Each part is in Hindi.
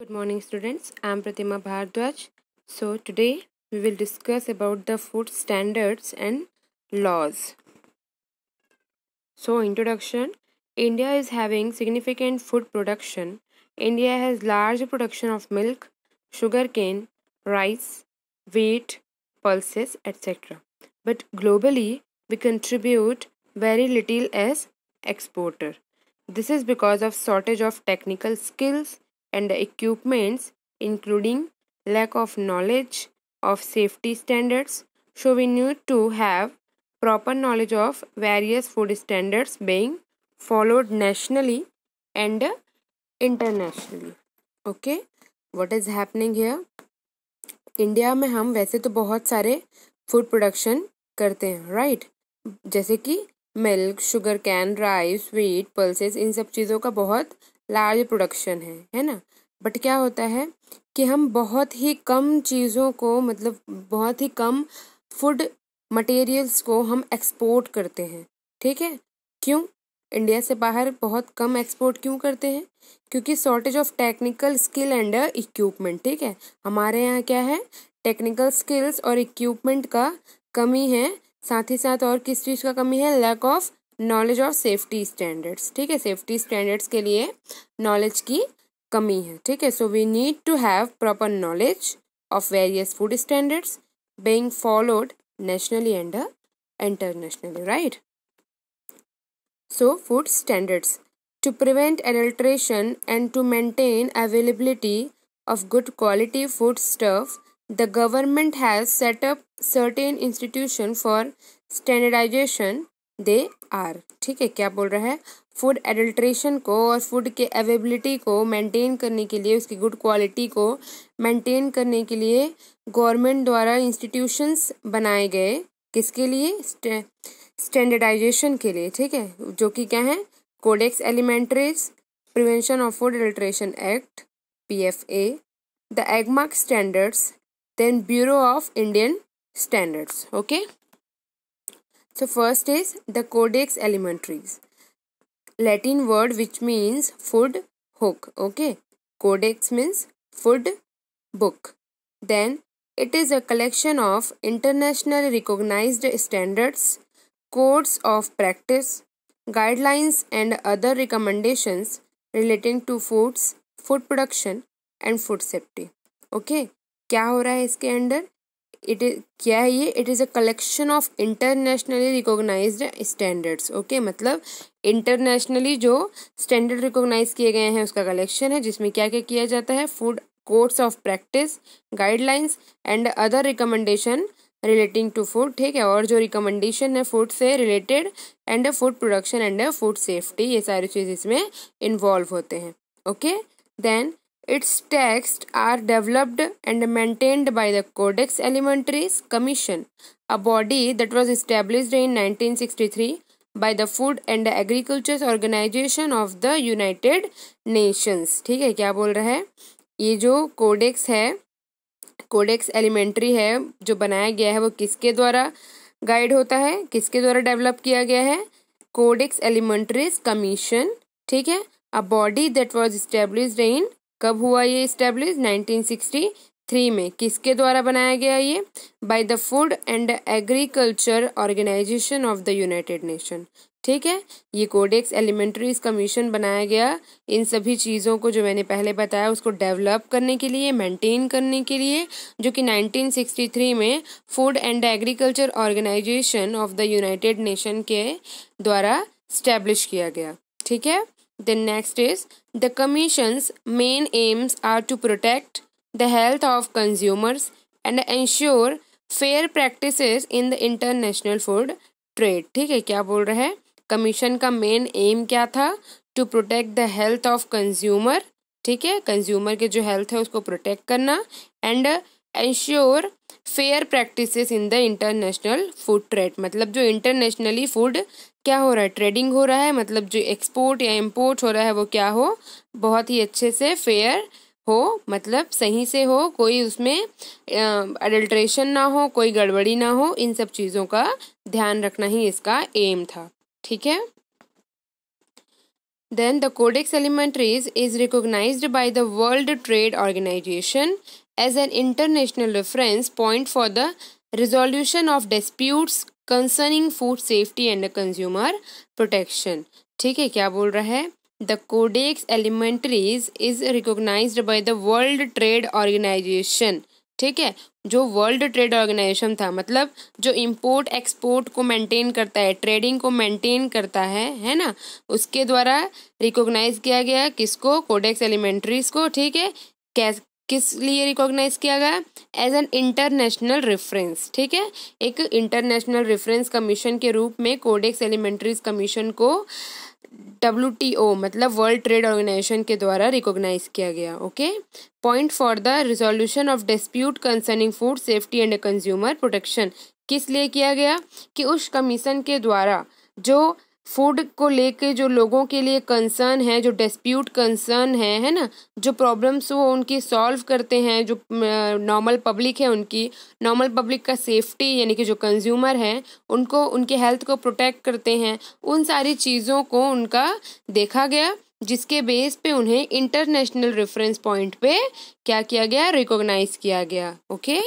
Good morning students, I am Pratima Bhardwaj. So today we will discuss about the food standards and laws. So introduction, India is having significant food production. India has large production of milk, sugarcane, rice, wheat, pulses etc. But globally we contribute very little as exporter. This is because of shortage of technical skills and the equipments including lack of knowledge of safety standards. So we need to have proper knowledge of various food standards being followed nationally and internationally. Okay, what is happening here? India में हम वैसे तो बहुत सारे फूड प्रोडक्शन करते हैं राइट right? जैसे कि milk sugarcane rice sweet pulses इन सब चीज़ों का बहुत लार्ज प्रोडक्शन है है ना बट क्या होता है कि हम बहुत ही कम चीज़ों को मतलब बहुत ही कम फूड मटेरियल्स को हम एक्सपोर्ट करते हैं ठीक है क्यों इंडिया से बाहर बहुत कम एक्सपोर्ट क्यों करते हैं क्योंकि shortage of technical skill and equipment ठीक है हमारे यहाँ क्या है टेक्निकल स्किल्स और इक्विपमेंट का कमी है साथ ही साथ और किस चीज़ का कमी है lack of Knowledge of safety standards. ठीक है सेफ्टी स्टैंडर्ड्स के लिए नॉलेज की कमी है ठीक है so we need to have proper knowledge of various food standards being followed nationally and uh, internationally right so food standards to prevent adulteration and to maintain availability of good quality foodstuff the government has set up certain institution for standardization they are ठीक है क्या बोल रहा है फूड एडल्ट्रेशन को और फूड के अवेबिलिटी को मेंटेन करने के लिए उसकी गुड क्वालिटी को मेंटेन करने के लिए गवर्नमेंट द्वारा इंस्टीट्यूशंस बनाए गए किसके लिए स्टैंडर्डाइजेशन के लिए ठीक है जो कि क्या है codex alimentarius prevention of food adulteration act P F A the Agmark standards then bureau of Indian standards okay So first is the Codex alimentarius Latin word which means food hook. Okay. Codex means food book. Then it is a collection of internationally recognized standards, codes of practice, guidelines and other recommendations relating to foods, food production and food safety. Okay. क्या हो रहा है इसके अंडर इट इज क्या है ये it is a collection of internationally recognised standards okay मतलब इंटरनेशनली जो स्टैंडर्ड रिकॉग्नाइज किए गए हैं उसका कलेक्शन है जिसमें क्या क्या किया जाता है food codes of practice guidelines and other recommendation relating to food ठीक है और जो रिकमेंडेशन है फूड से related and food production and food safety ये सारी चीज़ इसमें इन्वॉल्व होते हैं okay then Its texts are developed and maintained by the Codex Alimentaris Commission, a body that was established in 1963 by the Food and Agriculture Organization of the United Nations. ठीक है क्या बोल रहा है ये जो कोडेक्स है कोडेक्स एलिमेंट्री है जो बनाया गया है वो किसके द्वारा गाइड होता है किसके द्वारा डेवलप किया गया है कोडेक्स एलिमेंट्रीज कमीशन ठीक है a body that was established in कब हुआ ये इस्टेब्लिश 1963 में किसके द्वारा बनाया गया ये by the food and agriculture organisation of the united nation ठीक है ये कोडेक्स एलिमेंट्रीज कमीशन बनाया गया इन सभी चीज़ों को जो मैंने पहले बताया उसको डेवलप करने के लिए मेंटेन करने के लिए जो कि 1963 में food and agriculture organisation of the united nation के द्वारा स्टैब्लिश किया गया ठीक है The next is the Commission's main aims are to protect the health of consumers and ensure fair practices in the international food trade ठीक है क्या बोल रहे हैं कमीशन का मेन एम क्या था to protect the health of consumer ठीक है कंज्यूमर के जो हेल्थ है उसको प्रोटेक्ट करना and ensure fair practices in the international food trade मतलब जो इंटरनेशनली फूड क्या हो रहा है ट्रेडिंग हो रहा है मतलब जो एक्सपोर्ट या इम्पोर्ट हो रहा है वो क्या हो बहुत ही अच्छे से फेयर हो मतलब सही से हो कोई उसमें अडल्ट्रेशन ना हो कोई गड़बड़ी ना हो इन सब चीज़ों का ध्यान रखना ही इसका एम था ठीक है then the codex alimentarius is recognise by the world trade organisation as an international reference point for the resolution of disputes concerning food safety and consumer protection ठीक है क्या बोल रहा है the codex alimentarius is recognise by the world trade organisation ठीक है जो वर्ल्ड ट्रेड ऑर्गेनाइजेशन था मतलब जो इंपोर्ट एक्सपोर्ट को मेंटेन करता है ट्रेडिंग को मेंटेन करता है है ना उसके द्वारा रिकॉग्नाइज किया गया किसको कोडेक्स एलिमेंट्रीज को ठीक है किस लिए रिकॉग्नाइज किया गया एज एन इंटरनेशनल रेफरेंस ठीक है एक इंटरनेशनल रेफरेंस कमीशन के रूप में कोडेक्स एलिमेंट्रीज कमीशन को डब्ल्यू टी ओ मतलब वर्ल्ड ट्रेड ऑर्गेनाइजेशन के द्वारा रिकॉग्नाइज किया गया okay point for the resolution of dispute concerning food safety and consumer protection किस लिए किया गया कि उस कमीशन के द्वारा जो फूड को लेके जो लोगों के लिए कंसर्न है जो डिस्प्यूट कंसर्न है है ना जो प्रॉब्लम्स वो उनकी सॉल्व करते हैं जो नॉर्मल पब्लिक है उनकी नॉर्मल पब्लिक का सेफ्टी यानी कि जो कंज्यूमर है उनको उनके हेल्थ को प्रोटेक्ट करते हैं उन सारी चीज़ों को उनका देखा गया जिसके बेस पे उन्हें इंटरनेशनल रेफरेंस पॉइंट पे क्या किया गया रिकॉग्नाइज किया गया okay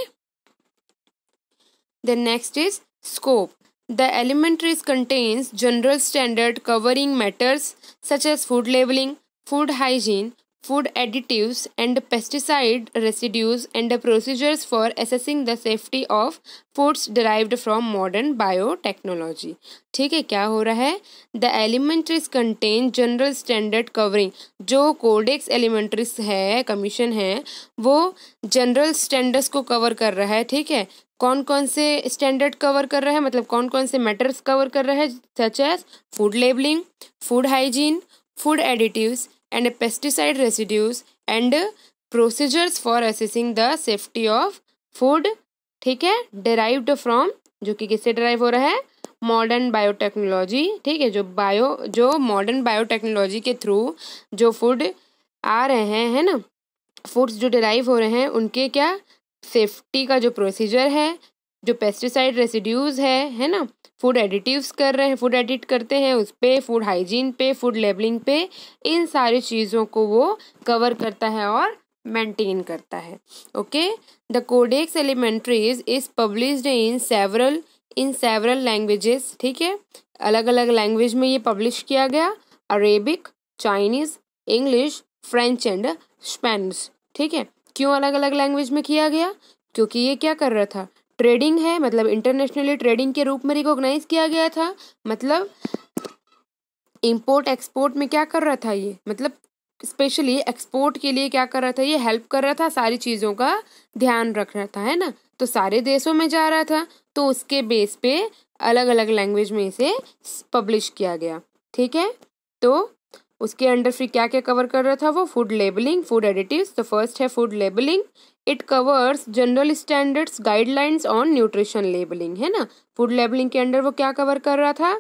then next is scope The elementary contains general standard covering matters such as food labeling, food hygiene, food additives and pesticide residues and procedures for assessing the safety of foods derived from modern biotechnology ठीक है क्या हो रहा है the alimentarius contain general standard covering जो कोडेक्स एलिमेंट्रीज है कमीशन है वो जनरल स्टैंडर्ड्स को कवर कर रहा है ठीक है कौन कौन से स्टैंडर्ड कवर कर रहा है मतलब कौन कौन से मैटर्स कवर कर रहा है such as food labelling food hygiene food additives and pesticide residues and procedures for assessing the safety of food ठीक है derived फ्रॉम जो कि किससे derive हो रहा है मॉडर्न बायोटेक्नोलॉजी ठीक है जो बायो जो मॉडर्न बायोटेक्नोलॉजी के थ्रू जो फूड आ रहे हैं है ना फूड्स जो डिराइव हो रहे हैं उनके क्या सेफ्टी का जो प्रोसीजर है जो पेस्टिसाइड रेसिड्यूज़ है है ना फूड एडिटिव्स कर रहे हैं फूड एडिट करते हैं उस पर फूड हाइजीन पे फूड लेबलिंग पे इन सारी चीज़ों को वो कवर करता है और मेंटेन करता है okay the codex alimentarius is published in several in several languages ठीक है अलग अलग लैंग्वेज में ये पब्लिश किया गया Arabic Chinese English French and Spanish ठीक है क्यों अलग अलग लैंग्वेज में किया गया क्योंकि ये क्या कर रहा था ट्रेडिंग है मतलब इंटरनेशनली ट्रेडिंग के रूप में रिकॉग्नाइज किया गया था मतलब इंपोर्ट एक्सपोर्ट में क्या कर रहा था ये मतलब स्पेशली एक्सपोर्ट के लिए क्या कर रहा था ये हेल्प कर रहा था सारी चीज़ों का ध्यान रख रहा था है ना तो सारे देशों में जा रहा था तो उसके बेस पे अलग अलग लैंग्वेज में इसे पब्लिश किया गया ठीक है तो उसके अंडर फिर क्या क्या कवर कर रहा था वो फूड लेबलिंग फूड एडिटिव्स तो फर्स्ट है food labelling it covers general standards guidelines on nutrition labelling है ना फूड लेबलिंग के अंडर वो क्या कवर कर रहा था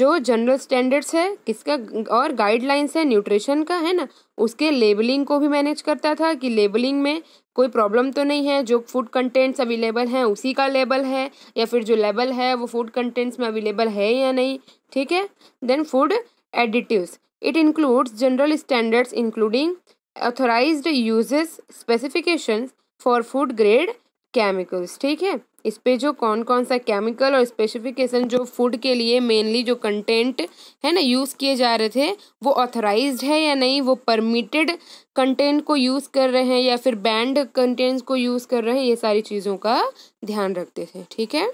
जो जनरल स्टैंडर्ड्स है किसका और गाइडलाइंस है न्यूट्रिशन का है ना उसके लेबलिंग को भी मैनेज करता था कि लेबलिंग में कोई प्रॉब्लम तो नहीं है जो फूड कंटेंट्स अवेलेबल हैं उसी का लेबल है या फिर जो लेबल है वो फूड कंटेंट्स में अवेलेबल है या नहीं ठीक है then food additives it includes general standards including authorise uses specifications for food grade chemicals ठीक है इस पे जो कौन कौन सा केमिकल और स्पेसिफिकेशन जो फूड के लिए मेनली जो कंटेंट है ना यूज़ किए जा रहे थे वो ऑथराइज्ड है या नहीं वो परमिटेड कंटेंट को यूज़ कर रहे हैं या फिर बैंड कंटेंट्स को यूज़ कर रहे हैं ये सारी चीज़ों का ध्यान रखते थे ठीक है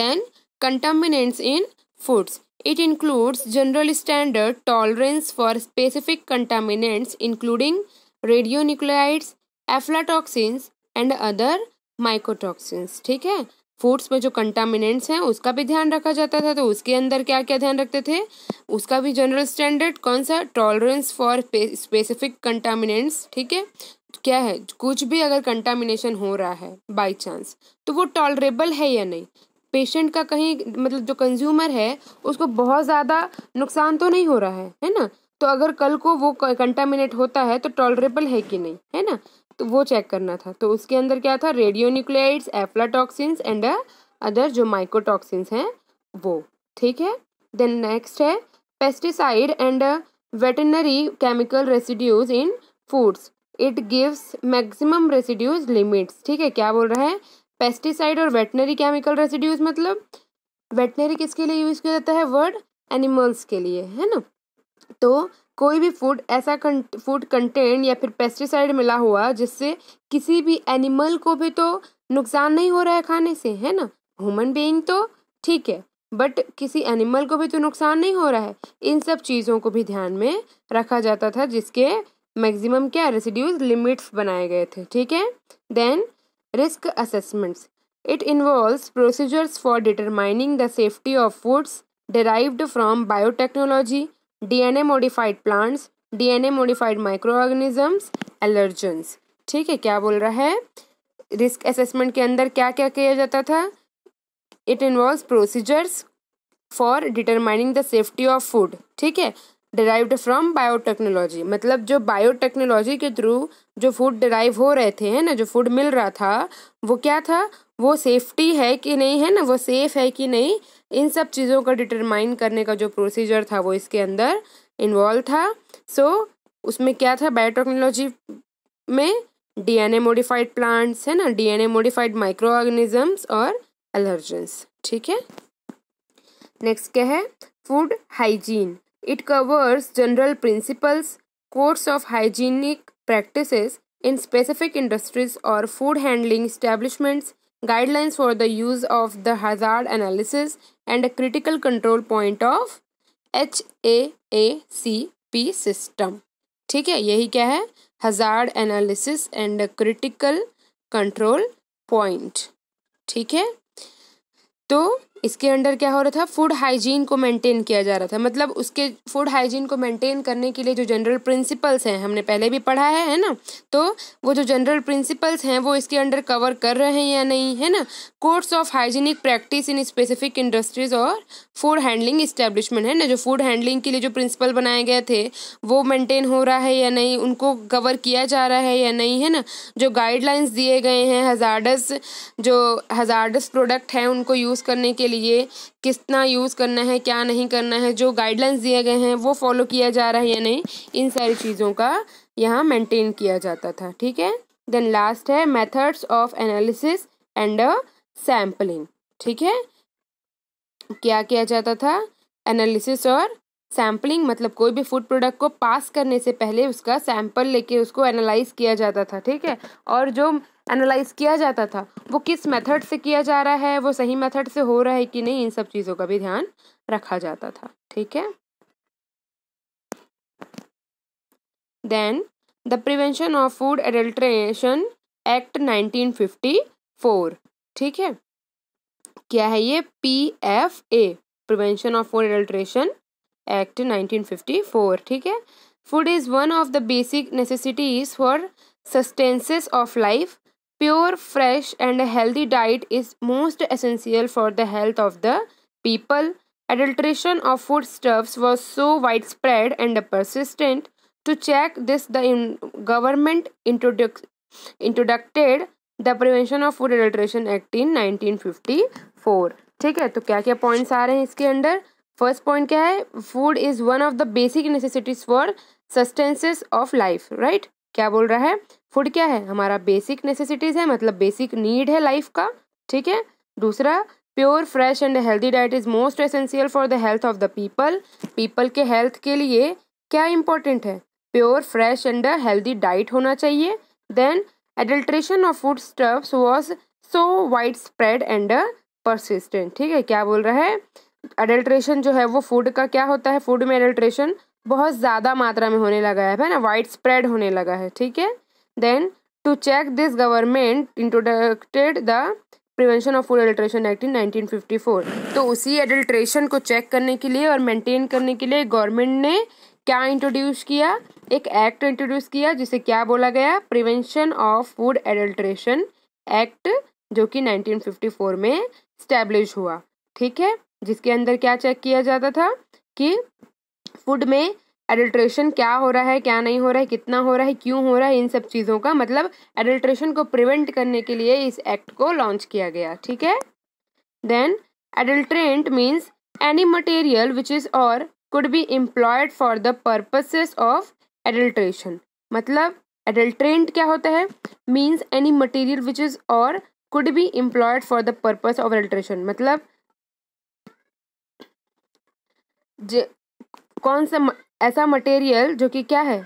then contaminants in foods it includes general standard tolerance for specific contaminants including radionuclides, aflatoxins and other mycotoxins ठीक है फूड्स में जो कंटामिनेंट्स हैं उसका भी ध्यान रखा जाता था तो उसके अंदर क्या क्या ध्यान रखते थे उसका भी जनरल स्टैंडर्ड कौन सा टॉलरेंस फॉर स्पेसिफिक कंटामिनेंट्स ठीक है क्या है कुछ भी अगर कंटामिनेशन हो रहा है बाई चांस तो वो टॉलरेबल है या नहीं पेशेंट का कहीं मतलब जो कंज्यूमर है उसको बहुत ज़्यादा नुकसान तो नहीं हो रहा है है ना तो अगर कल को वो कंटामिनेट होता है तो टॉलरेबल है कि नहीं है ना तो वो चेक करना था तो उसके अंदर क्या था radionuclides aflatoxins and other जो माइकोटॉक्सिन्स हैं वो ठीक है देन नेक्स्ट है pesticide and veterinary chemical residues in foods it gives maximum residues limits ठीक है क्या बोल रहा है पेस्टिसाइड और वेटनरी केमिकल रेसिड्यूज मतलब वेटनरी किसके लिए यूज़ किया जाता है वर्ड एनिमल्स के लिए है ना तो कोई भी फूड ऐसा फूड कंटेंट या फिर पेस्टिसाइड मिला हुआ जिससे किसी भी एनिमल को भी तो नुकसान नहीं हो रहा है खाने से है ना ह्यूमन बीइंग तो ठीक है बट किसी एनिमल को भी तो नुकसान नहीं हो रहा है इन सब चीज़ों को भी ध्यान में रखा जाता था जिसके मैक्सिमम क्या रेसिड्यूज लिमिट्स बनाए गए थे ठीक है then risk assessments it involves procedures for determining the safety of foods derived from biotechnology DNA modified plants DNA modified microorganisms allergens ठीक है क्या बोल रहा है रिस्क असेसमेंट के अंदर क्या क्या किया जाता था it involve procedures for determining the safety of food ठीक है डिराइव्ड फ्रॉम बायोटेक्नोलॉजी मतलब जो बायोटेक्नोलॉजी के थ्रू जो फूड डिराइव हो रहे थे है ना जो फूड मिल रहा था वो क्या था वो सेफ्टी है कि नहीं है ना वो सेफ है कि नहीं इन सब चीज़ों का डिटरमाइन करने का जो प्रोसीजर था वो इसके अंदर इन्वॉल्व था सो so, उसमें क्या था बायोटेक्नोलॉजी में डीएनए मॉडिफाइड प्लांट्स है ना डीएनए मॉडिफाइड माइक्रो ऑर्गेनिजम्स और एलर्जेंस ठीक है नेक्स्ट क्या है food hygiene It covers general principles, codes of hygienic practices in specific industries or food handling establishments, guidelines for the use of the hazard analysis, and a critical control point of H A A C P system ठीक है यही क्या है hazard analysis and critical control point ठीक है तो इसके अंडर क्या हो रहा था फूड हाइजीन को मेंटेन किया जा रहा था मतलब उसके फूड हाइजीन को मेंटेन करने के लिए जो जनरल प्रिंसिपल्स हैं हमने पहले भी पढ़ा है है ना तो वो जो जनरल प्रिंसिपल्स हैं वो इसके अंडर कवर कर रहे हैं या नहीं है ना codes of hygienic practice in specific industries और फूड हैंडलिंग इस्टेब्लिशमेंट है ना जो फूड हैंडलिंग के लिए जो प्रिंसिपल बनाए गए थे वो मेंटेन हो रहा है या नहीं उनको कवर किया जा रहा है या नहीं है ना जो गाइडलाइंस दिए गए हैं हज़ारडस जो हज़ारडस प्रोडक्ट हैं उनको यूज़ करने के लिए कितना यूज़ करना है क्या नहीं करना है जो गाइडलाइंस दिए गए हैं वो फॉलो किया जा रहा है या नहीं इन सारी चीज़ों का यहाँ मेंटेन किया जाता था ठीक है देन लास्ट है methods of analysis and sampling ठीक है क्या किया जाता था एनालिसिस और सैम्पलिंग मतलब कोई भी फूड प्रोडक्ट को पास करने से पहले उसका सैम्पल लेके उसको एनालाइज किया जाता था ठीक है और जो एनालाइज किया जाता था वो किस मेथड से किया जा रहा है वो सही मेथड से हो रहा है कि नहीं इन सब चीज़ों का भी ध्यान रखा जाता था ठीक है then the prevention of food adulteration act 1954 ठीक है क्या है ये P F A prevention of food adulteration act 1954 ठीक है food is one of the basic necessities for sustenances of life pure, fresh, and healthy diet is most essential for the health of the people. Adulteration of foodstuffs was so widespread and persistent. To check this, the in government introduced the Prevention of Food Adulteration Act in 1954 ठीक है तो क्या क्या पॉइंट्स आ रहे हैं इसके अंडर फर्स्ट पॉइंट क्या है food is one of the basic necessities for sustenances of life right क्या बोल रहा है फूड क्या है हमारा बेसिक नेसेसिटीज है मतलब बेसिक नीड है लाइफ का ठीक है दूसरा pure fresh and healthy diet is most essential for the health of the people people के हेल्थ के लिए क्या इंपॉर्टेंट है pure fresh and healthy diet होना चाहिए then adulteration of foodstuffs was so widespread and persistent ठीक है क्या बोल रहा है एडल्ट्रेशन जो है वो फूड का क्या होता है फूड में एडल्ट्रेशन बहुत ज़्यादा मात्रा में होने लगा है ना वाइड स्प्रेड होने लगा है ठीक है then to check this government introduced the prevention of food adulteration act in 1954 तो उसी एडल्ट्रेशन को चेक करने के लिए और मेंटेन करने के लिए गवर्नमेंट ने क्या इंट्रोड्यूस किया एक एक्ट इंट्रोड्यूस किया जिसे क्या बोला गया prevention of food adulteration act जो कि 1954 में स्टैब्लिश हुआ ठीक है जिसके अंदर क्या चेक किया जाता था कि फूड में एडल्ट्रेशन क्या हो रहा है क्या नहीं हो रहा है कितना हो रहा है क्यों हो रहा है इन सब चीज़ों का मतलब एडल्ट्रेशन को प्रिवेंट करने के लिए इस एक्ट को लॉन्च किया गया ठीक है then adulterant means any material which is or could be employed for the purposes of adulteration मतलब एडल्ट्रेंट क्या होता है means any material which is or could be employed for the purpose of adulteration मतलब कौन सा ऐसा मटेरियल जो कि क्या है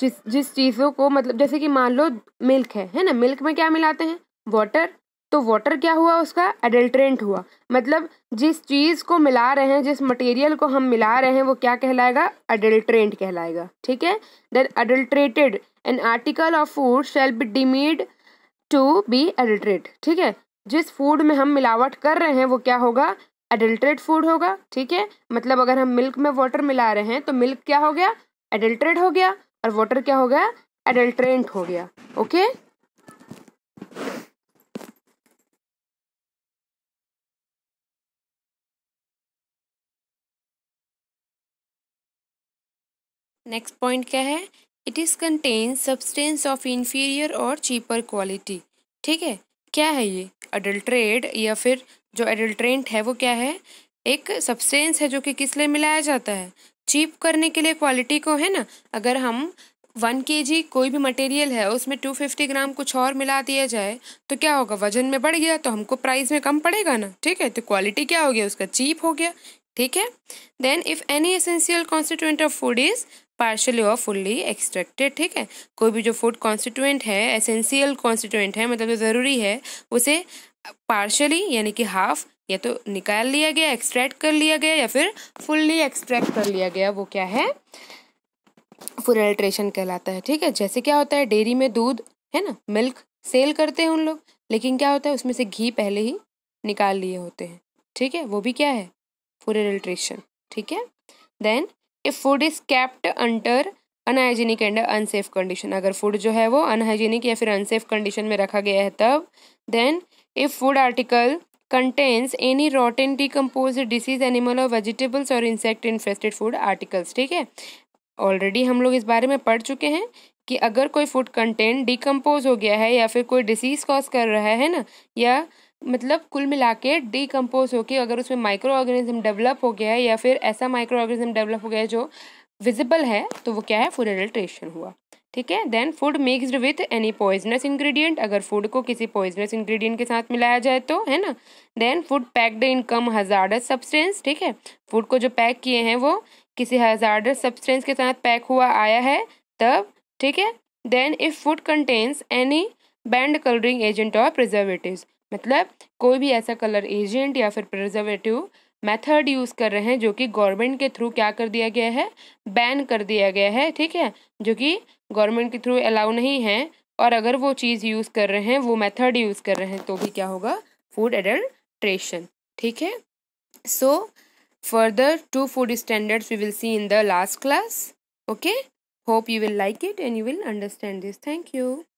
जिस जिस चीज़ों को मतलब जैसे कि मान लो मिल्क है है ना मिल्क में क्या मिलाते हैं वाटर तो वाटर क्या हुआ उसका एडल्ट्रेंट हुआ मतलब जिस चीज़ को मिला रहे हैं जिस मटेरियल को हम मिला रहे हैं वो क्या कहलाएगा एडल्ट्रेंट कहलाएगा ठीक है then adulterated an article of food shall be deemed to be adulterate ठीक है जिस फूड में हम मिलावट कर रहे हैं वो क्या होगा एडल्ट्रेट फूड होगा ठीक है मतलब अगर हम मिल्क में वाटर मिला रहे हैं तो मिल्क क्या हो गया एडल्ट्रेट हो गया और वाटर क्या हो गया एडल्ट्रेंट हो गया ओके नेक्स्ट पॉइंट क्या है it is contain substance of inferior or cheaper quality ठीक है क्या है ये अडल्ट्रेट या फिर जो एडल्ट्रेंट है वो क्या है एक सब्सटेंस है जो कि किस लिए मिलाया जाता है चीप करने के लिए क्वालिटी को है ना अगर हम वन के जी कोई भी मटेरियल है उसमें टू फिफ्टी ग्राम कुछ और मिला दिया जाए तो क्या होगा वजन में बढ़ गया तो हमको प्राइस में कम पड़ेगा ना ठीक है तो क्वालिटी क्या हो गया उसका चीप हो गया ठीक है then if any essential constituent of food is partly or fully extracted ठीक है कोई भी जो फूड कॉन्स्टिट्यूएंट है एसेंशियल कॉन्स्टिट्यूएंट है मतलब जो ज़रूरी है उसे पार्शली यानी कि हाफ या तो निकाल लिया गया एक्सट्रैक्ट कर लिया गया या फिर फुल्ली एक्सट्रैक्ट कर लिया गया वो क्या है अल्ट्रेशन कहलाता है ठीक है जैसे क्या होता है डेयरी में दूध है ना मिल्क सेल करते हैं उन लोग लेकिन क्या होता है उसमें से घी पहले ही निकाल लिए होते हैं ठीक है वो भी क्या है अल्ट्रेशन ठीक है then if food is kept under unhygienic and unsafe condition अगर फूड जो है वो अनहाइजीनिक या फिर अनसेफ कंडीशन में रखा गया है तब then if food article contains any rot and decompose disease animal or vegetables or insect infested food articles ठीक है ऑलरेडी हम लोग इस बारे में पढ़ चुके हैं कि अगर कोई फूड कंटेंट डिकम्पोज हो गया है या फिर कोई डिसीज कॉज कर रहा है ना या मतलब कुल मिला के डिकम्पोज होकर अगर उसमें माइक्रो ऑर्गेनिज्म डेवलप हो गया है या फिर ऐसा माइक्रो ऑर्गेनिज्म डेवलप हो गया है जो विजिबल है तो वो क्या है फूड एडल्ट्रेशन हुआ ठीक है then food mixed with any poisonous ingredient अगर फूड को किसी पॉइजनस इंग्रेडिएंट के साथ मिलाया जाए तो है ना then food packed in come hazardous substance ठीक है फूड को जो पैक किए हैं वो किसी हजार्डस सब्सटेंस के साथ पैक हुआ आया है तब ठीक है then if food contains any banned colouring agent or preservative मतलब कोई भी ऐसा कलर एजेंट या फिर प्रिजर्वेटिव मेथड यूज़ कर रहे हैं जो कि गवर्नमेंट के थ्रू क्या कर दिया गया है बैन कर दिया गया है ठीक है जो कि गवर्नमेंट के थ्रू अलाउ नहीं है और अगर वो चीज़ यूज़ कर रहे हैं वो मेथड यूज़ कर रहे हैं तो भी क्या होगा फूड एडल्ट्रेशन ठीक है so further to food standards we will see in the last class okay hope you will like it and you will understand this thank you